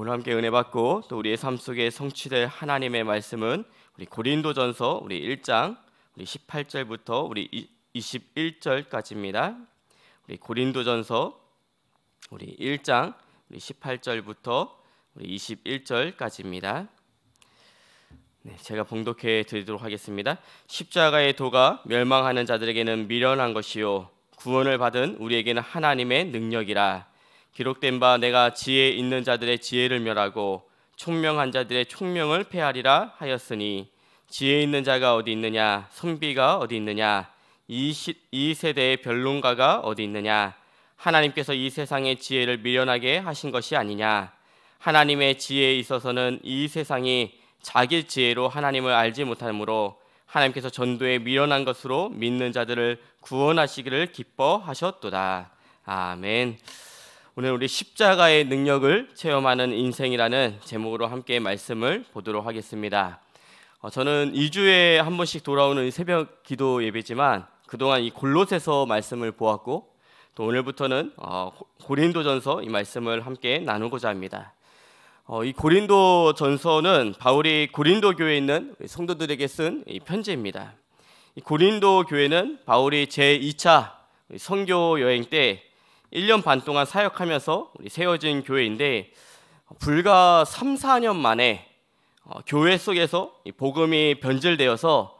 오늘 함께 은혜 받고 또 우리의 삶 속에 성취될 하나님의 말씀은 우리 고린도전서 우리 1장 우리 18절부터 우리 21절까지입니다. 우리 고린도전서 우리 1장 우리 18절부터 우리 21절까지입니다. 네, 제가 봉독해 드리도록 하겠습니다. 십자가의 도가 멸망하는 자들에게는 미련한 것이요 구원을 받은 우리에게는 하나님의 능력이라. 기록된 바 내가 지혜 있는 자들의 지혜를 멸하고 총명한 자들의 총명을 폐하리라 하였으니 지혜 있는 자가 어디 있느냐 선비가 어디 있느냐 이, 시, 이 세대의 변론가가 어디 있느냐 하나님께서 이 세상의 지혜를 미련하게 하신 것이 아니냐 하나님의 지혜에 있어서는 이 세상이 자기 지혜로 하나님을 알지 못하므로 하나님께서 전도에 미련한 것으로 믿는 자들을 구원하시기를 기뻐하셨도다. 아멘. 오늘 우리 십자가의 능력을 체험하는 인생이라는 제목으로 함께 말씀을 보도록 하겠습니다. 어, 저는 2주에 한 번씩 돌아오는 새벽 기도 예배지만 그동안 이 골롯에서 말씀을 보았고 또 오늘부터는 어, 고린도전서 이 말씀을 함께 나누고자 합니다. 어, 이 고린도전서는 바울이 고린도 교회에 있는 성도들에게 쓴 편지입니다. 고린도 교회는 바울이 제 2차 선교 여행 때 1년 반 동안 사역하면서 세워진 교회인데 불과 3, 4년 만에 어, 교회 속에서 복음이 변질되어서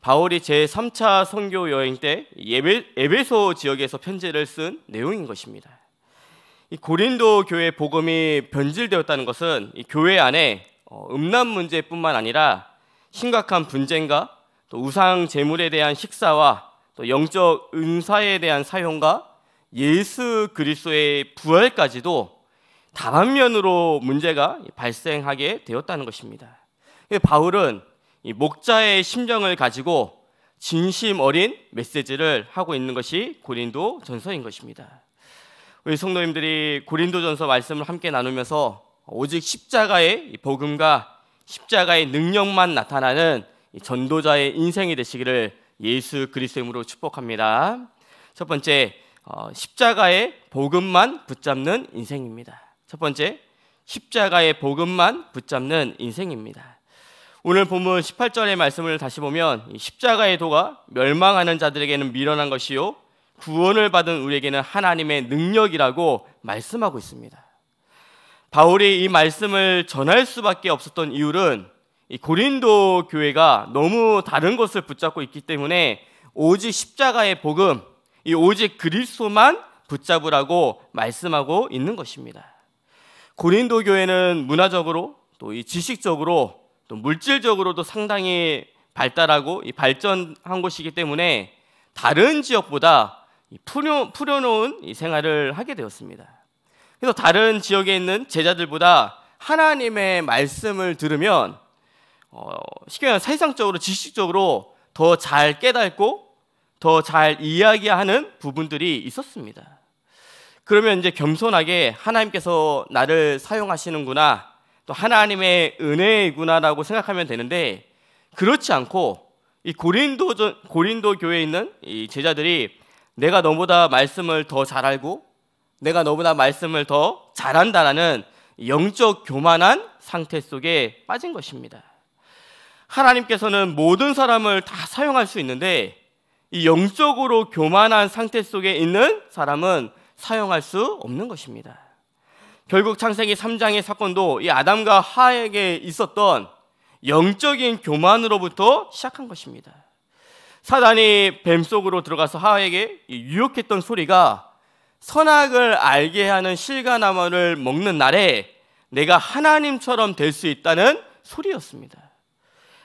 바울이 제3차 선교 여행 때예베소 지역에서 편지를 쓴 내용인 것입니다. 고린도 교회 복음이 변질되었다는 것은 교회 안에 어, 음란 문제뿐만 아니라 심각한 분쟁과 또 우상 제물에 대한 식사와 또 영적 은사에 대한 사용과 예수 그리스도의 부활까지도 다방면으로 문제가 발생하게 되었다는 것입니다. 그 바울은 목자의 심정을 가지고 진심 어린 메시지를 하고 있는 것이 고린도 전서인 것입니다. 우리 성도님들이 고린도 전서 말씀을 함께 나누면서 오직 십자가의 복음과 십자가의 능력만 나타나는 전도자의 인생이 되시기를 예수 그리스도로 축복합니다. 첫 번째, 어, 십자가의 복음만 붙잡는 인생입니다. 첫 번째, 십자가의 복음만 붙잡는 인생입니다. 오늘 본문 18절의 말씀을 다시 보면 십자가의 도가 멸망하는 자들에게는 미련한 것이요 구원을 받은 우리에게는 하나님의 능력이라고 말씀하고 있습니다. 바울이 이 말씀을 전할 수밖에 없었던 이유는 고린도 교회가 너무 다른 것을 붙잡고 있기 때문에 오직 십자가의 복음, 이 오직 그리스도만 붙잡으라고 말씀하고 있는 것입니다. 고린도 교회는 문화적으로 또 이 지식적으로 또 물질적으로도 상당히 발달하고 발전한 곳이기 때문에 다른 지역보다 풀여, 풀여놓은 이 생활을 하게 되었습니다. 그래서 다른 지역에 있는 제자들보다 하나님의 말씀을 들으면 어, 쉽게 말하면 세상적으로 지식적으로 더 잘 깨닫고 더잘 이야기하는 부분들이 있었습니다. 그러면 이제 겸손하게 하나님께서 나를 사용하시는구나, 또 하나님의 은혜이구나라고 생각하면 되는데 그렇지 않고 이 고린도 고린도 교회에 있는 이 제자들이 내가 너보다 말씀을 더 잘 알고 내가 너보다 말씀을 더 잘한다라는 영적 교만한 상태 속에 빠진 것입니다. 하나님께서는 모든 사람을 다 사용할 수 있는데 이 영적으로 교만한 상태 속에 있는 사람은 사용할 수 없는 것입니다. 결국 창세기 3장의 사건도 이 아담과 하에게 있었던 영적인 교만으로부터 시작한 것입니다. 사단이 뱀 속으로 들어가서 하에게 유혹했던 소리가 선악을 알게 하는 실과나무를 먹는 날에 내가 하나님처럼 될 수 있다는 소리였습니다.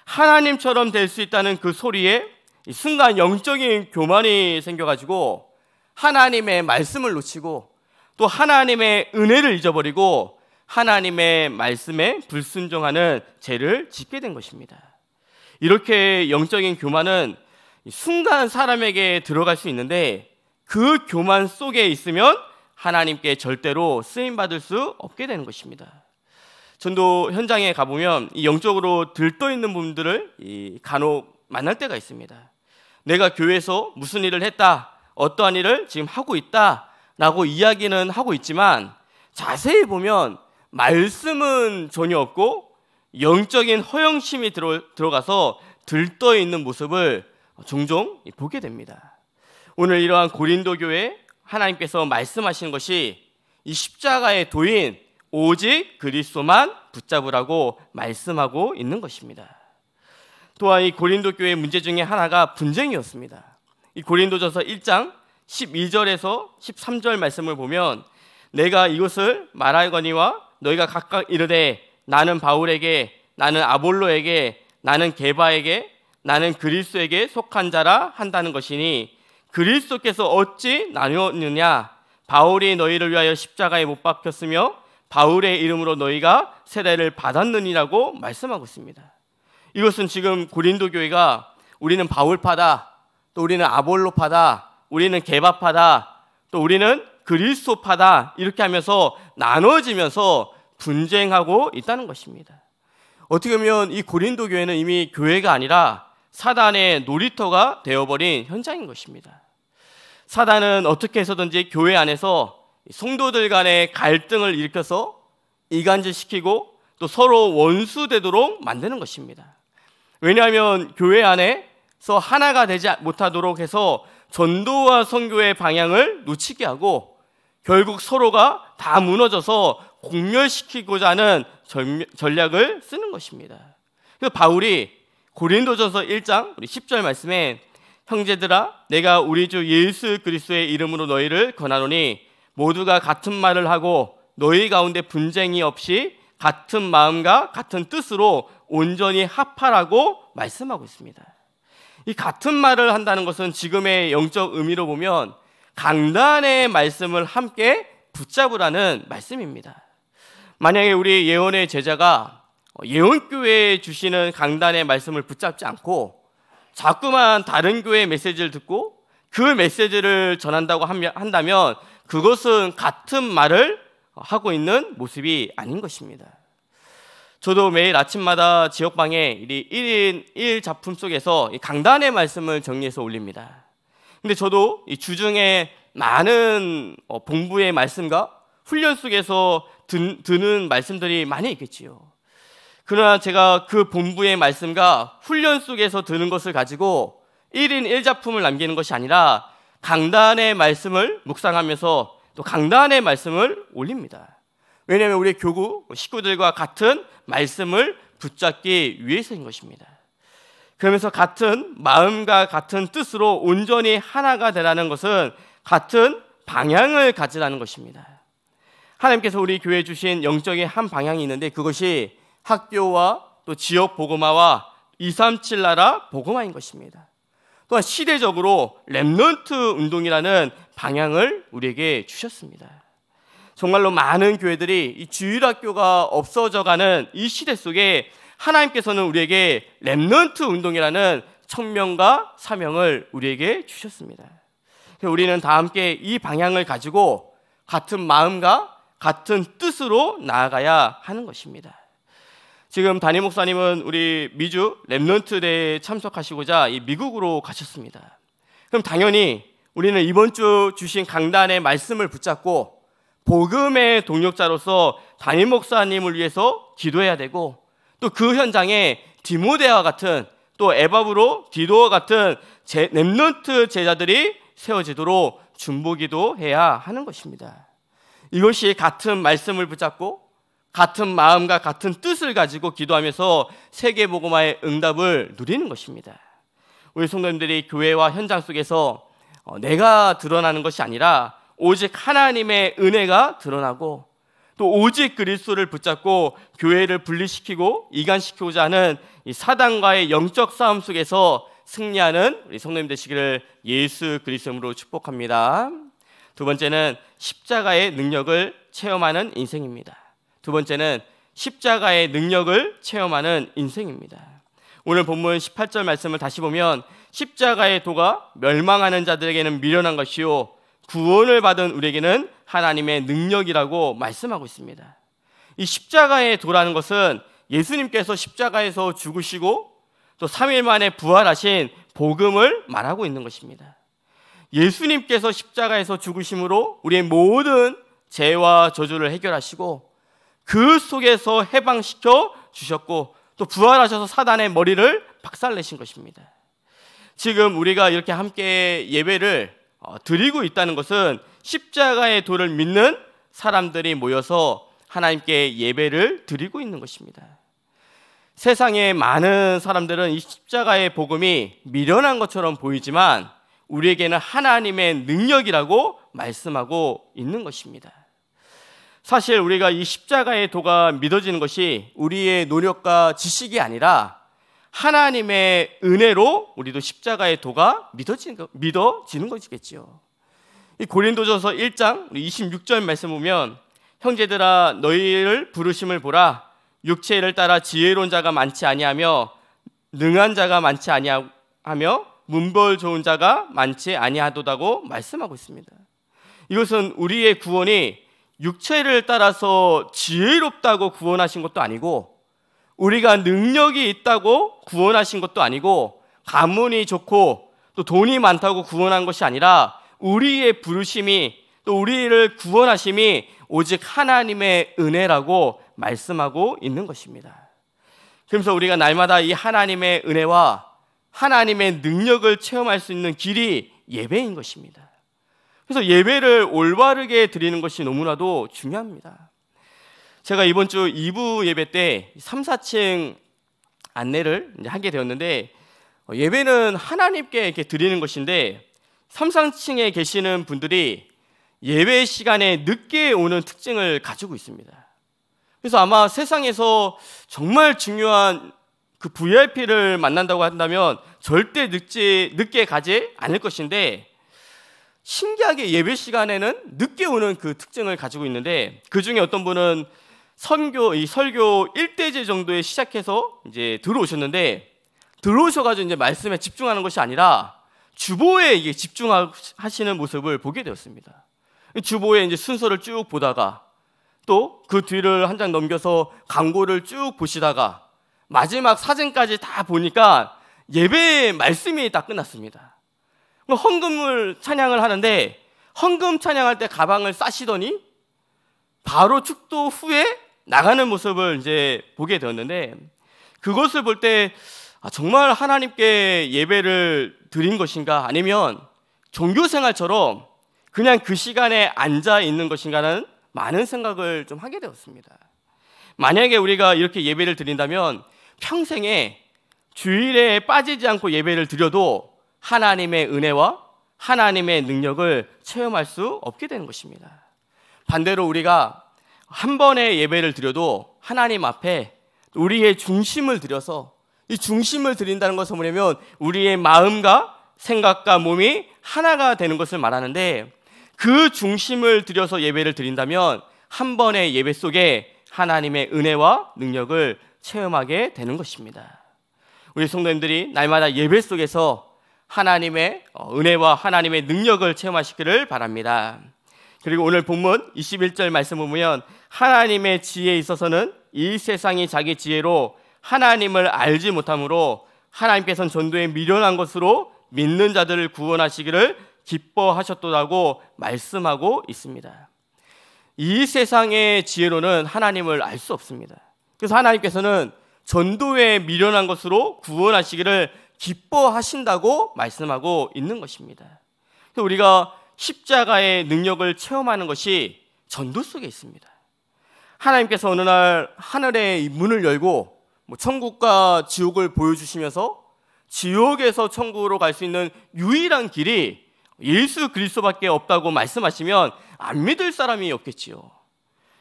하나님처럼 될 수 있다는 그 소리에 순간 영적인 교만이 생겨가지고 하나님의 말씀을 놓치고 또 하나님의 은혜를 잊어버리고 하나님의 말씀에 불순종하는 죄를 짓게 된 것입니다. 이렇게 영적인 교만은 순간 사람에게 들어갈 수 있는데 그 교만 속에 있으면 하나님께 절대로 쓰임 받을 수 없게 되는 것입니다. 전도 현장에 가보면 영적으로 들떠 있는 분들을 간혹 만날 때가 있습니다. 내가 교회에서 무슨 일을 했다, 어떠한 일을 지금 하고 있다, 라고 이야기는 하고 있지만 자세히 보면 말씀은 전혀 없고 영적인 허영심이 들어, 들어가서 들떠 있는 모습을 종종 보게 됩니다. 오늘 이러한 고린도 교회 하나님께서 말씀하시는 것이 이 십자가의 도인 오직 그리스도만 붙잡으라고 말씀하고 있는 것입니다. 또한 이 고린도 교회의 문제 중에 하나가 분쟁이었습니다. 이 고린도전서 1장 12절에서 13절 말씀을 보면 내가 이것을 말하거니와 너희가 각각 이르되 나는 바울에게 나는 아볼로에게 나는 게바에게 나는 그리스에게 속한 자라 한다는 것이니 그리스도께서 어찌 나누었느냐 바울이 너희를 위하여 십자가에 못 박혔으며 바울의 이름으로 너희가 세례를 받았느니라고 말씀하고 있습니다. 이것은 지금 고린도 교회가 우리는 바울파다, 또 우리는 아볼로파다, 우리는 개바파다, 또 우리는 그리스도파다 이렇게 하면서 나눠지면서 분쟁하고 있다는 것입니다. 어떻게 보면 이 고린도 교회는 이미 교회가 아니라 사단의 놀이터가 되어버린 현장인 것입니다. 사단은 어떻게 해서든지 교회 안에서 성도들 간의 갈등을 일으켜서 이간질시키고 또 서로 원수되도록 만드는 것입니다. 왜냐하면 교회 안에서 하나가 되지 못하도록 해서 전도와 선교의 방향을 놓치게 하고 결국 서로가 다 무너져서 공멸시키고자 하는 전략을 쓰는 것입니다. 그 바울이 고린도전서 1장 우리 10절 말씀에 형제들아 내가 우리 주 예수 그리스도의 이름으로 너희를 권하노니 모두가 같은 말을 하고 너희 가운데 분쟁이 없이 같은 마음과 같은 뜻으로 온전히 합하라고 말씀하고 있습니다. 이 같은 말을 한다는 것은 지금의 영적 의미로 보면 강단의 말씀을 함께 붙잡으라는 말씀입니다. 만약에 우리 예언의 제자가 예언교회에 주시는 강단의 말씀을 붙잡지 않고 자꾸만 다른 교회의 메시지를 듣고 그 메시지를 전한다고 한다면 그것은 같은 말을 하고 있는 모습이 아닌 것입니다. 저도 매일 아침마다 지역방에 1인 1 작품 속에서 강단의 말씀을 정리해서 올립니다. 근데 저도 주중에 많은 어, 봉부의 말씀과 훈련 속에서 든, 드는 말씀들이 많이 있겠지요. 그러나 제가 그 본부의 말씀과 훈련 속에서 드는 것을 가지고 1인 1작품을 남기는 것이 아니라 강단의 말씀을 묵상하면서 또 강단의 말씀을 올립니다. 왜냐하면 우리의 교구, 식구들과 같은 말씀을 붙잡기 위해서인 것입니다. 그러면서 같은 마음과 같은 뜻으로 온전히 하나가 되라는 것은 같은 방향을 가지라는 것입니다. 하나님께서 우리 교회 주신 영적인 한 방향이 있는데 그것이 학교와 또 지역 보고마와 237 나라 보고마인 것입니다. 또한 시대적으로 랩넌트 운동이라는 방향을 우리에게 주셨습니다. 정말로 많은 교회들이 이 주일학교가 없어져가는 이 시대 속에 하나님께서는 우리에게 랩넌트 운동이라는 천명과 사명을 우리에게 주셨습니다. 우리는 다 함께 이 방향을 가지고 같은 마음과 같은 뜻으로 나아가야 하는 것입니다. 지금 담임 목사님은 우리 미주 랩넌트 대회에 참석하시고자 미국으로 가셨습니다. 그럼 당연히 우리는 이번 주 주신 강단의 말씀을 붙잡고 복음의 동역자로서 담임 목사님을 위해서 기도해야 되고 또 그 현장에 디모데와 같은 또 에바브로 디도와 같은 제, 런트 제자들이 세워지도록 준보기도 해야 하는 것입니다. 이것이 같은 말씀을 붙잡고 같은 마음과 같은 뜻을 가지고 기도하면서 세계 복음화의 응답을 누리는 것입니다. 우리 성도님들이 교회와 현장 속에서 어, 내가 드러나는 것이 아니라 오직 하나님의 은혜가 드러나고 또 오직 그리스도를 붙잡고 교회를 분리시키고 이간시키고자 하는 이 사단과의 영적 싸움 속에서 승리하는 우리 성도님 되시기를 예수 그리스도로 축복합니다. 두 번째는 십자가의 능력을 체험하는 인생입니다. 두 번째는 십자가의 능력을 체험하는 인생입니다. 오늘 본문 18절 말씀을 다시 보면 십자가의 도가 멸망하는 자들에게는 미련한 것이요 구원을 받은 우리에게는 하나님의 능력이라고 말씀하고 있습니다. 이 십자가에 도라는 것은 예수님께서 십자가에서 죽으시고 또 3일 만에 부활하신 복음을 말하고 있는 것입니다. 예수님께서 십자가에서 죽으심으로 우리의 모든 죄와 저주를 해결하시고 그 속에서 해방시켜 주셨고 또 부활하셔서 사단의 머리를 박살내신 것입니다. 지금 우리가 이렇게 함께 예배를 어, 드리고 있다는 것은 십자가의 도를 믿는 사람들이 모여서 하나님께 예배를 드리고 있는 것입니다. 세상의 많은 사람들은 이 십자가의 복음이 미련한 것처럼 보이지만 우리에게는 하나님의 능력이라고 말씀하고 있는 것입니다. 사실 우리가 이 십자가의 도가 믿어지는 것이 우리의 노력과 지식이 아니라 하나님의 은혜로 우리도 십자가의 도가 믿어지는, 믿어지는 것이겠지요. 이 고린도전서 1장 26절 말씀 보면 형제들아 너희를 부르심을 보라 육체를 따라 지혜로운 자가 많지 아니하며 능한 자가 많지 아니하며 문벌 좋은 자가 많지 아니하도다고 말씀하고 있습니다. 이것은 우리의 구원이 육체를 따라서 지혜롭다고 구원하신 것도 아니고 우리가 능력이 있다고 구원하신 것도 아니고 가문이 좋고 또 돈이 많다고 구원한 것이 아니라 우리의 부르심이 또 우리를 구원하심이 오직 하나님의 은혜라고 말씀하고 있는 것입니다. 그래서 우리가 날마다 이 하나님의 은혜와 하나님의 능력을 체험할 수 있는 길이 예배인 것입니다. 그래서 예배를 올바르게 드리는 것이 너무나도 중요합니다. 제가 이번 주 2부 예배 때 3, 4층 안내를 하게 되었는데 어, 예배는 하나님께 이렇게 드리는 것인데 3, 4층에 계시는 분들이 예배 시간에 늦게 오는 특징을 가지고 있습니다. 그래서 아마 세상에서 정말 중요한 그 VIP를 만난다고 한다면 절대 늦지, 늦게 가지 않을 것인데 신기하게 예배 시간에는 늦게 오는 그 특징을 가지고 있는데 그 중에 어떤 분은 선교 이 설교 1대제 정도에 시작해서 이제 들어오셨는데 들어오셔 가지고 이제 말씀에 집중하는 것이 아니라 주보에 이게 집중하시는 모습을 보게 되었습니다. 주보에 이제 순서를 쭉 보다가 또 그 뒤를 한 장 넘겨서 광고를 쭉 보시다가 마지막 사진까지 다 보니까 예배의 말씀이 다 끝났습니다. 그 헌금을 찬양을 하는데 헌금 찬양할 때 가방을 싸시더니 바로 축도 후에 나가는 모습을 이제 보게 되었는데 그것을 볼때 아, 정말 하나님께 예배를 드린 것인가 아니면 종교 생활처럼 그냥 그 시간에 앉아 있는 것인가는 많은 생각을 좀 하게 되었습니다. 만약에 우리가 이렇게 예배를 드린다면 평생에 주일에 빠지지 않고 예배를 드려도 하나님의 은혜와 하나님의 능력을 체험할 수 없게 되는 것입니다. 반대로 우리가 한 번의 예배를 드려도 하나님 앞에 우리의 중심을 드려서이 중심을 드린다는 것은 뭐냐면 우리의 마음과 생각과 몸이 하나가 되는 것을 말하는데 그 중심을 드려서 예배를 드린다면 한 번의 예배 속에 하나님의 은혜와 능력을 체험하게 되는 것입니다. 우리 성도님들이 날마다 예배 속에서 하나님의 어, 은혜와 하나님의 능력을 체험하시기를 바랍니다. 그리고 오늘 본문 21절 말씀 보면 하나님의 지혜에 있어서는 이 세상이 자기 지혜로 하나님을 알지 못하므로 하나님께서는 전도에 미련한 것으로 믿는 자들을 구원하시기를 기뻐하셨도다고 말씀하고 있습니다. 이 세상의 지혜로는 하나님을 알 수 없습니다. 그래서 하나님께서는 전도에 미련한 것으로 구원하시기를 기뻐하신다고 말씀하고 있는 것입니다. 그래서 우리가 십자가의 능력을 체험하는 것이 전도 속에 있습니다. 하나님께서 어느 날 하늘의 문을 열고 뭐 천국과 지옥을 보여주시면서 지옥에서 천국으로 갈 수 있는 유일한 길이 예수 그리스도밖에 없다고 말씀하시면 안 믿을 사람이 없겠지요.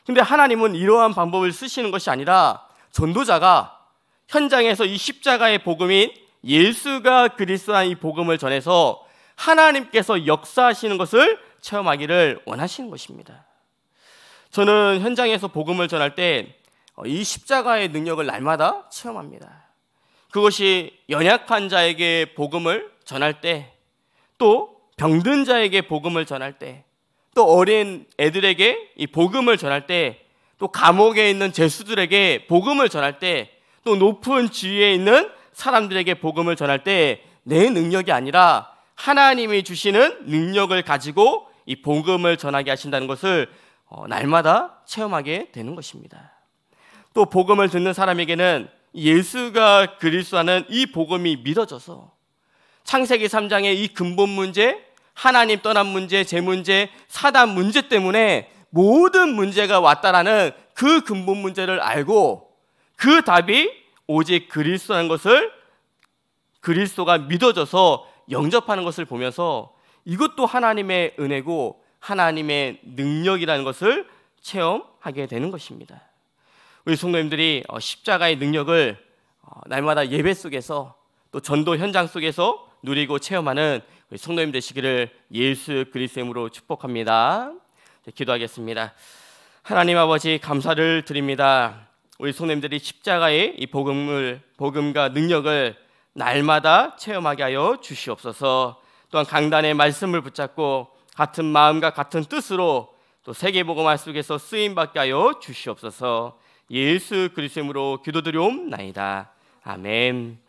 근데 하나님은 이러한 방법을 쓰시는 것이 아니라 전도자가 현장에서 이 십자가의 복음인 예수가 그리스도란 이 복음을 전해서 하나님께서 역사하시는 것을 체험하기를 원하시는 것입니다. 저는 현장에서 복음을 전할 때이 어, 십자가의 능력을 날마다 체험합니다. 그것이 연약한 자에게 복음을 전할 때, 또 병든 자에게 복음을 전할 때, 또 어린 애들에게 이 복음을 전할 때, 또 감옥에 있는 죄수들에게 복음을 전할 때, 또 높은 지위에 있는 사람들에게 복음을 전할 때 내 능력이 아니라 하나님이 주시는 능력을 가지고 이 복음을 전하게 하신다는 것을 어, 날마다 체험하게 되는 것입니다. 또 복음을 듣는 사람에게는 예수가 그리스도라는 이 복음이 믿어져서 창세기 3장의 이 근본 문제, 하나님 떠난 문제, 제 문제, 사단 문제 때문에 모든 문제가 왔다라는 그 근본 문제를 알고 그 답이 오직 그리스도라는 것을 그리스도가 믿어져서 영접하는 것을 보면서 이것도 하나님의 은혜고 하나님의 능력이라는 것을 체험하게 되는 것입니다. 우리 성도님들이 어, 십자가의 능력을 어, 날마다 예배 속에서 또 전도 현장 속에서 누리고 체험하는 우리 성도님 되시기를 예수 그리스도로 축복합니다. 네, 기도하겠습니다. 하나님 아버지 감사를 드립니다. 우리 성도님들이 십자가의 이 복음을 복음과 능력을 날마다 체험하게 하여 주시옵소서. 또한 강단의 말씀을 붙잡고 같은 마음과 같은 뜻으로 또 세계복음화 속에서 쓰임 받게 하여 주시옵소서. 예수 그리스도로 이름으기도드리옵나이다 아멘.